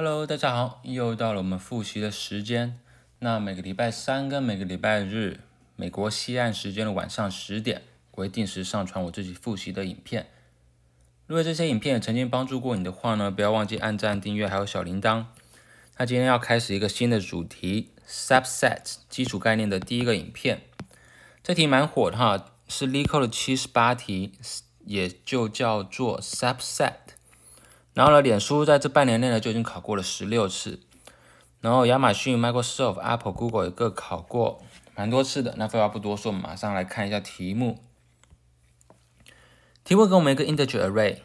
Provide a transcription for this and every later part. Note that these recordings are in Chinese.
Hello，大家好，又到了我们复习的时间。那每个礼拜三跟每个礼拜日，美国西岸时间的晚上十点，我会定时上传我自己复习的影片。如果这些影片也曾经帮助过你的话呢，不要忘记按赞、订阅还有小铃铛。那今天要开始一个新的主题，subset 基础概念的第一个影片。这题蛮火的哈，是 l c o 的七十八题，也就叫做 subset。然后呢，脸书在这半年内呢就已经考过了十六次，然后亚马逊、Microsoft、Apple、Google 也各考过蛮多次的。那废话不多说，我们马上来看一下题目。题目给我们一个 integer array，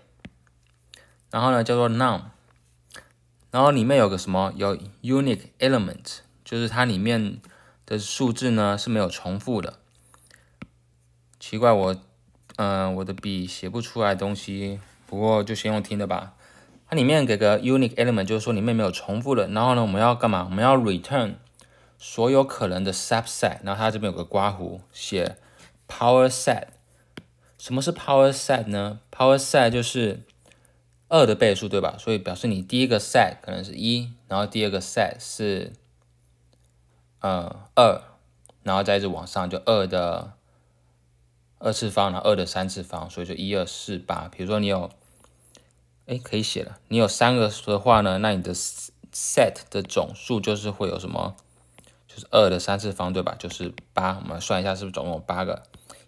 然后呢叫做 num，然后里面有个什么有 unique element，就是它里面的数字呢是没有重复的。奇怪，我嗯我的笔写不出来东西，不过就先用听的吧。它里面给个 unique element，就是说里面没有重复的。然后呢，我们要干嘛？我们要 return 所有可能的 subset。然后它这边有个刮胡写 power set。什么是 power set 呢？power set 就是二的倍数，对吧？所以表示你第一个 set 可能是一，然后第二个 set 是呃二，然后再一直往上，就二的二次方，然后二的三次方，所以就一二四八。比如说你有哎，可以写了。你有三个的话呢，那你的 set 的总数就是会有什么？就是二的三次方，对吧？就是八。我们算一下，是不是总共有八个？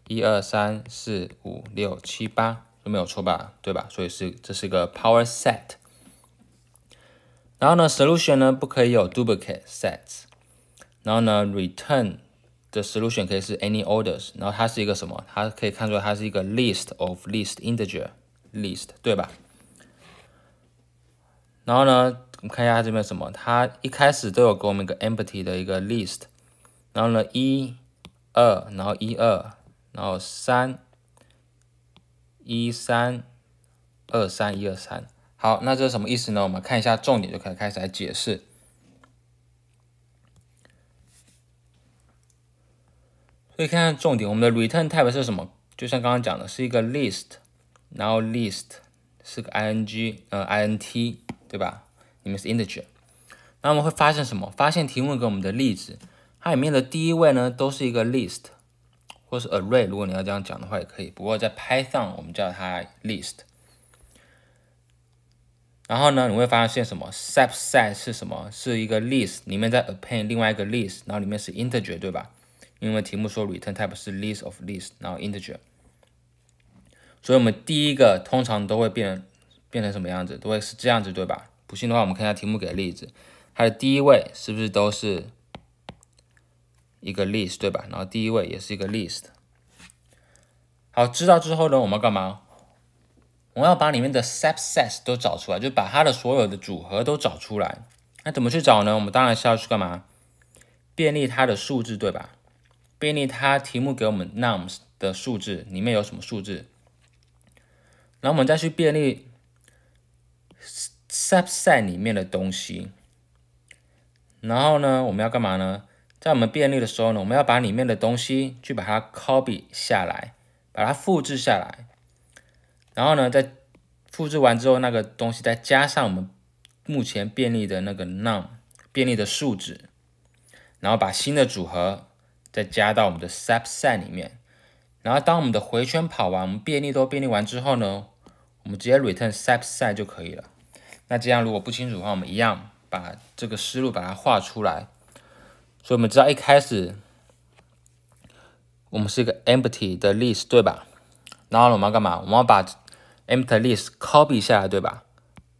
一二三四五六七八，没有错吧？对吧？所以是，这是一个 power set。然后呢，solution 呢不可以有 duplicate sets。然后呢，return 的 solution 可以是 any orders。然后它是一个什么？它可以看出它是一个 list of list integer list，对吧？然后呢，我们看一下这边什么？它一开始都有给我们一个 empty 的一个 list。然后呢，一、二，然后一、二，然后三，一三，二三，一二三。好，那这是什么意思呢？我们看一下重点就可以开始来解释。所以看看重点，我们的 return type 是什么？就像刚刚讲的，是一个 list，然后 list 是个 i n g，呃 i n t。对吧？你们是 integer。那我们会发现什么？发现题目给我们的例子，它里面的第一位呢，都是一个 list，或是 array。如果你要这样讲的话，也可以。不过在 Python，我们叫它 list。然后呢，你会发现什么？subset 是什么？是一个 list 里面在 append 另外一个 list，然后里面是 integer，对吧？因为题目说 return type 是 list of list，然后 integer。所以我们第一个通常都会变。变成什么样子都会是这样子，对吧？不信的话，我们看一下题目给的例子，它的第一位是不是都是一个 list，对吧？然后第一位也是一个 list。好，知道之后呢，我们要干嘛？我要把里面的 subsets 都找出来，就把它的所有的组合都找出来。那怎么去找呢？我们当然是要去干嘛？便利它的数字，对吧？便利它题目给我们 nums 的数字里面有什么数字，然后我们再去便利。subset 里面的东西，然后呢，我们要干嘛呢？在我们便利的时候呢，我们要把里面的东西去把它 copy 下来，把它复制下来，然后呢，在复制完之后，那个东西再加上我们目前便利的那个 num 便利的数值，然后把新的组合再加到我们的 subset 里面，然后当我们的回圈跑完，我们便利都便利完之后呢，我们直接 return subset 就可以了。那这样如果不清楚的话，我们一样把这个思路把它画出来。所以我们知道一开始我们是一个 empty 的 list 对吧？然后我们要干嘛？我们要把 empty list copy 下来对吧？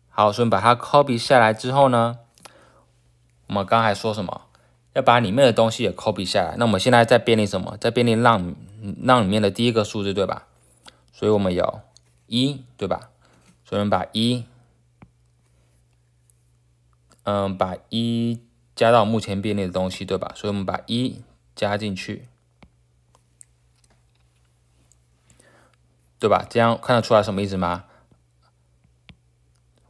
好，所以把它 copy 下来之后呢，我们刚才说什么？要把里面的东西也 copy 下来。那我们现在在编辑什么？在编辑浪浪里面的第一个数字对吧？所以我们有一对吧？所以我们把一嗯，把一加到目前便利的东西，对吧？所以，我们把一加进去，对吧？这样看得出来什么意思吗？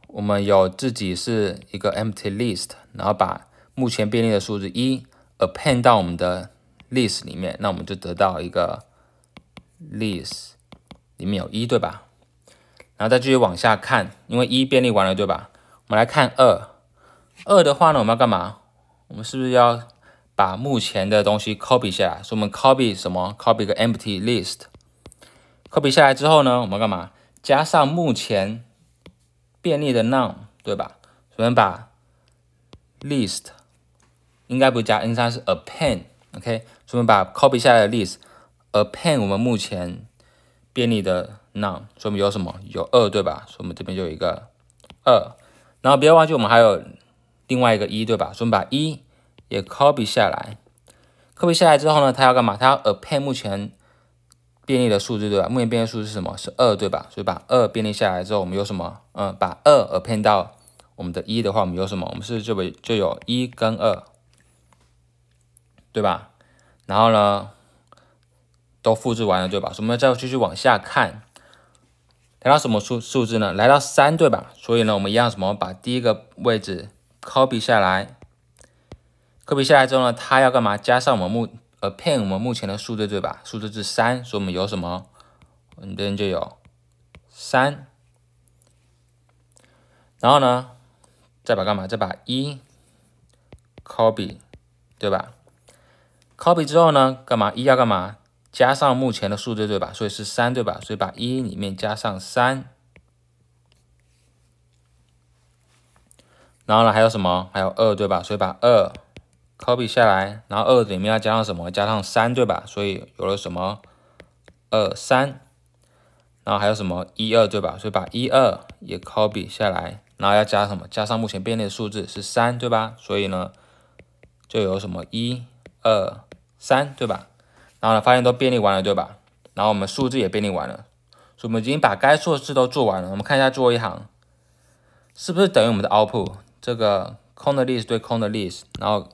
我们有自己是一个 empty list，然后把目前便利的数字一 append 到我们的 list 里面，那我们就得到一个 list，里面有一对吧？然后再继续往下看，因为一便利完了，对吧？我们来看二。二的话呢，我们要干嘛？我们是不是要把目前的东西 copy 下来？所以我们 copy 什么？copy 个 empty list。copy 下来之后呢，我们干嘛？加上目前便利的 n o u n 对吧？我们把 list 应该不加 n 加是 append，OK？所以我们把 copy 下来的 list append 我们目前便利的 n o u n 所以我们有什么？有二，对吧？所以我们这边就有一个二。然后不要忘记，我们还有。另外一个一对吧，所以我们把一也 copy 下来，copy 下来之后呢，它要干嘛？它要 append 目前便利的数字对吧？目前便利数数是什么？是二对吧？所以把二便利下来之后，我们有什么？嗯，把二 append 到我们的一的话，我们有什么？我们是就边就有一跟二，对吧？然后呢，都复制完了对吧？我们再继续往下看，来到什么数数字呢？来到三对吧？所以呢，我们一样什么？把第一个位置 copy 下来，copy 下来之后呢，它要干嘛？加上我们目，呃，pen 我们目前的数字对吧？数字是三，所以我们有什么？我们这边就有三。然后呢，再把干嘛？再把一 copy，对吧？copy 之后呢，干嘛？一要干嘛？加上目前的数字对吧？所以是三对吧？所以把一里面加上三。然后呢？还有什么？还有二，对吧？所以把二 copy 下来，然后二里面要加上什么？加上三，对吧？所以有了什么二三？然后还有什么一二，对吧？所以把一二也 copy 下来，然后要加什么？加上目前便利的数字是三，对吧？所以呢，就有什么一二三，对吧？然后呢，发现都便利完了，对吧？然后我们数字也便利完了，所以我们已经把该做的事都做完了。我们看一下最后一行，是不是等于我们的 output？这个空的 list 对空的 list，然后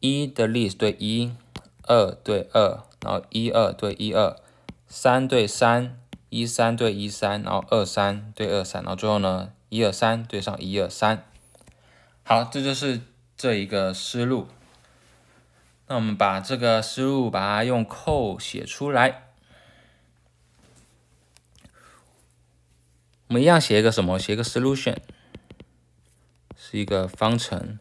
一的 list 对一，二对二，然后一二对一二，三对三，一三对一三，然后二三对二三，然后最后呢，一二三对上一二三。好，这就是这一个思路。那我们把这个思路把它用 code 写出来。我们一样写一个什么？写一个 solution。是一个方程，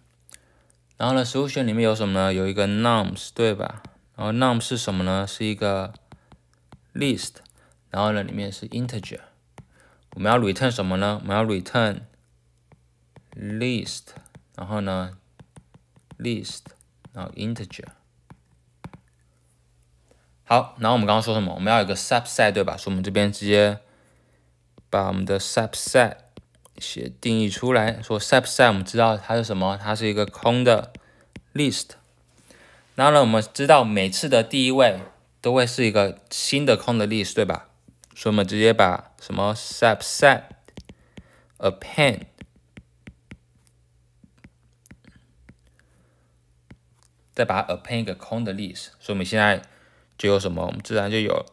然后呢，物学里面有什么呢？有一个 nums，对吧？然后 nums 是什么呢？是一个 list，然后呢，里面是 integer。我们要 return 什么呢？我们要 return list，然后呢，list，然后 integer。好，然后我们刚刚说什么？我们要有个 subset，对吧？所以我们这边直接把我们的 subset。写定义出来，说 subset 我们知道它是什么，它是一个空的 list。然后呢，我们知道每次的第一位都会是一个新的空的 list，对吧？所以，我们直接把什么 subset append，再把 append 一个空的 list，所以我们现在就有什么，我们自然就有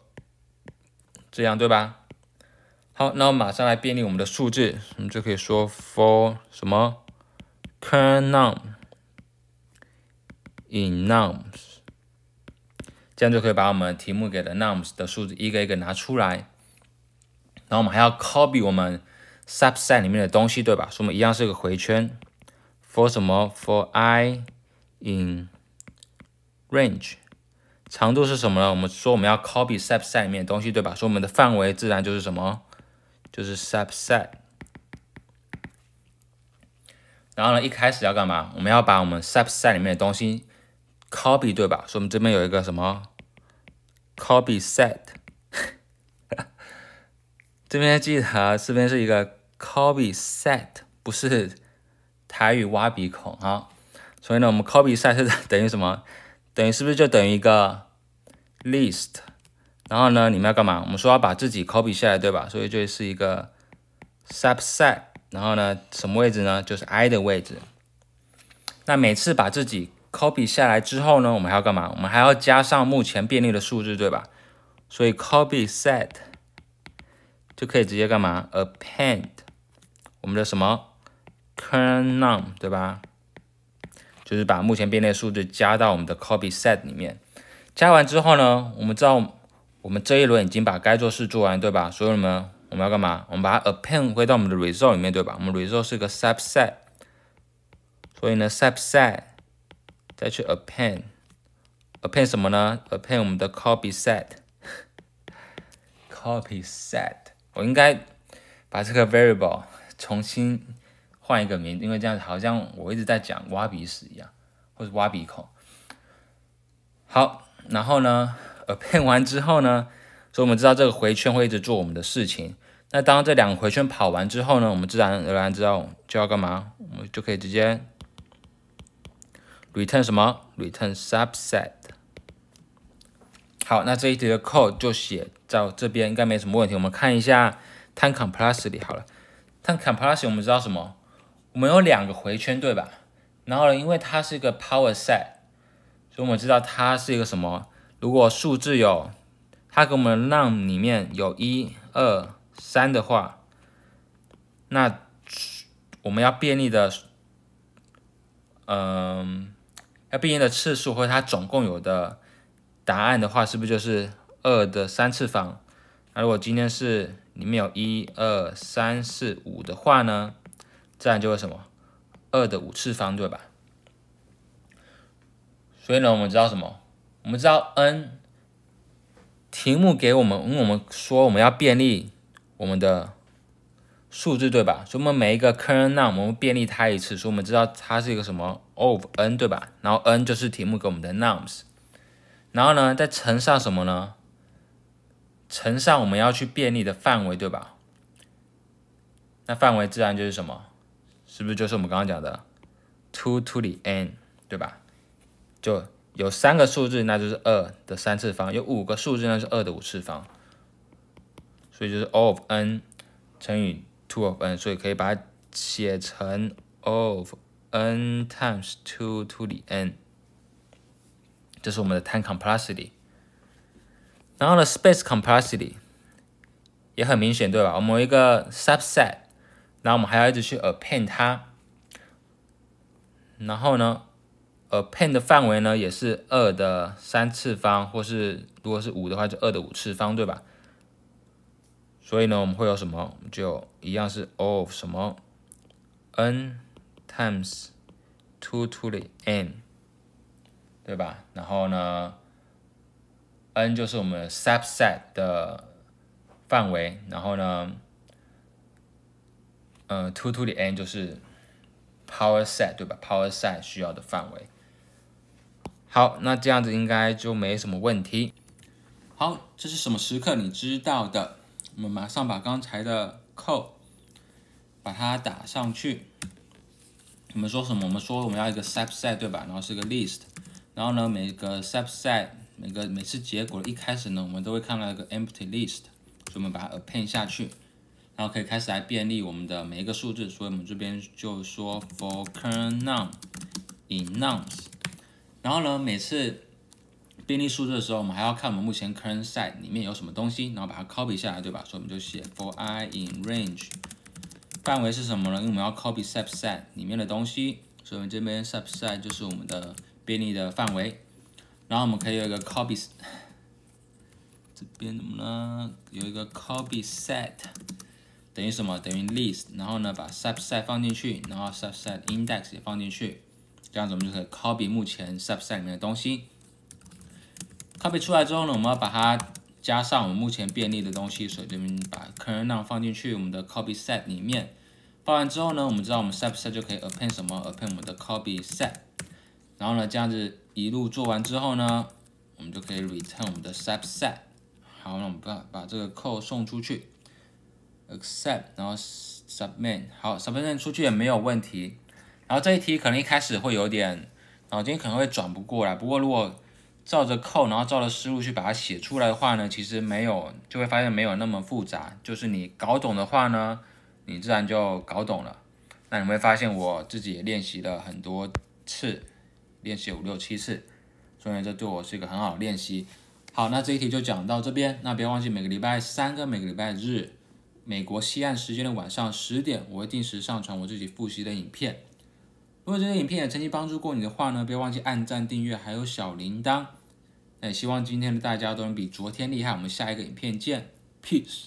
这样对吧？好，那我马上来便利我们的数字，我们就可以说 for 什么 current num in nums，这样就可以把我们题目给的 nums 的数字一个一个拿出来。然后我们还要 copy 我们 subset 里面的东西，对吧？所以，我们一样是个回圈，for 什么 for i in range，长度是什么呢？我们说我们要 copy subset 里面的东西，对吧？所以，我们的范围自然就是什么？就是 subset，然后呢，一开始要干嘛？我们要把我们 subset 里面的东西 copy 对吧？所以，我们这边有一个什么 copy set，这边记得这边是一个 copy set，不是台语挖鼻孔啊。所以呢，我们 copy set 是等于什么？等于是不是就等于一个 list？然后呢，你们要干嘛？我们说要把自己 copy 下来，对吧？所以这是一个 subset。然后呢，什么位置呢？就是 i 的位置。那每次把自己 copy 下来之后呢，我们还要干嘛？我们还要加上目前便利的数字，对吧？所以 copy set 就可以直接干嘛 append 我们的什么 current num，对吧？就是把目前利的数字加到我们的 copy set 里面。加完之后呢，我们知道。我们这一轮已经把该做事做完，对吧？所以呢，我们要干嘛？我们把 append 回到我们的 result 里面，对吧？我们 result 是个 subset，所以呢，subset 再去 append，append 什么呢？append 我们的 copy set，copy set。我应该把这个 variable 重新换一个名，因为这样好像我一直在讲挖鼻屎一样，或者挖鼻孔。好，然后呢？呃，骗完之后呢，所以我们知道这个回圈会一直做我们的事情。那当这两个回圈跑完之后呢，我们自然而然知道就要干嘛，我们就可以直接 return 什么？return subset。好，那这一题的 code 就写到这边，应该没什么问题。我们看一下 tan c o m p l e m e n 好了，tan c o m p l e m e n 我们知道什么？我们有两个回圈对吧？然后呢，因为它是一个 power set，所以我们知道它是一个什么？如果数字有，它给我们让里面有一二三的话，那我们要便利的，嗯，要变异的次数或者它总共有的答案的话，是不是就是二的三次方？那如果今天是里面有一二三四五的话呢，自然就是什么二的五次方，对吧？所以呢，我们知道什么？我们知道 n，题目给我们，我们说我们要便利我们的数字，对吧？所以我们每一个 current n u 我们便利它一次，所以我们知道它是一个什么 of n，对吧？然后 n 就是题目给我们的 nums，然后呢，再乘上什么呢？乘上我们要去便利的范围，对吧？那范围自然就是什么？是不是就是我们刚刚讲的 to to the n，对吧？就。有三个数字，那就是二的三次方；有五个数字，那是二的五次方。所以就是 of n 乘以 two of n，所以可以把它写成 of n times two to the n。这是我们的 time complexity。然后呢，space complexity 也很明显，对吧？我们一个 subset，然后我们还要一直去 append 它，然后呢？呃，P n 的范围呢也是二的三次方，或是如果是五的话，就二的五次方，对吧？所以呢，我们会有什么？就一样是 of 什么 n times two to the n，对吧？然后呢，n 就是我们 subset 的范围，然后呢，呃，two to the n 就是 power set，对吧？power set 需要的范围。好，那这样子应该就没什么问题。好，这是什么时刻你知道的？我们马上把刚才的 c 把它打上去。我们说什么？我们说我们要一个 subset 对吧？然后是个 list。然后呢，每个 subset 每个每次结果一开始呢，我们都会看到一个 empty list，所以我们把它 append 下去，然后可以开始来便利我们的每一个数字。所以我们这边就说 for current n u n in nums。然后呢，每次遍历数字的时候，我们还要看我们目前 current set 里面有什么东西，然后把它 copy 下来，对吧？所以我们就写 for i in range，范围是什么呢？因为我们要 copy subset 里面的东西，所以我们这边 subset 就是我们的遍历的范围。然后我们可以有一个 copy，这边怎么了？有一个 copy set 等于什么？等于 list。然后呢，把 subset 放进去，然后 subset index 也放进去。这样子我们就可以 copy 目前 subset 里面的东西，copy 出来之后呢，我们要把它加上我们目前便利的东西，所以这边把 current l a n 放进去我们的 copy set 里面，放完之后呢，我们知道我们 subset 就可以 append 什么 append 我们的 copy set，然后呢这样子一路做完之后呢，我们就可以 return 我们的 subset，好，那我们把把这个 code 送出去，accept，然后 submit，好 submit 出去也没有问题。然后这一题可能一开始会有点脑筋可能会转不过来，不过如果照着扣，然后照着思路去把它写出来的话呢，其实没有就会发现没有那么复杂。就是你搞懂的话呢，你自然就搞懂了。那你会发现我自己也练习了很多次，练习五六七次，所以这对我是一个很好的练习。好，那这一题就讲到这边。那别忘记每个礼拜三跟每个礼拜日，美国西岸时间的晚上十点，我会定时上传我自己复习的影片。如果这个影片也曾经帮助过你的话呢，不要忘记按赞、订阅，还有小铃铛。那也希望今天的大家都能比昨天厉害。我们下一个影片见，Peace。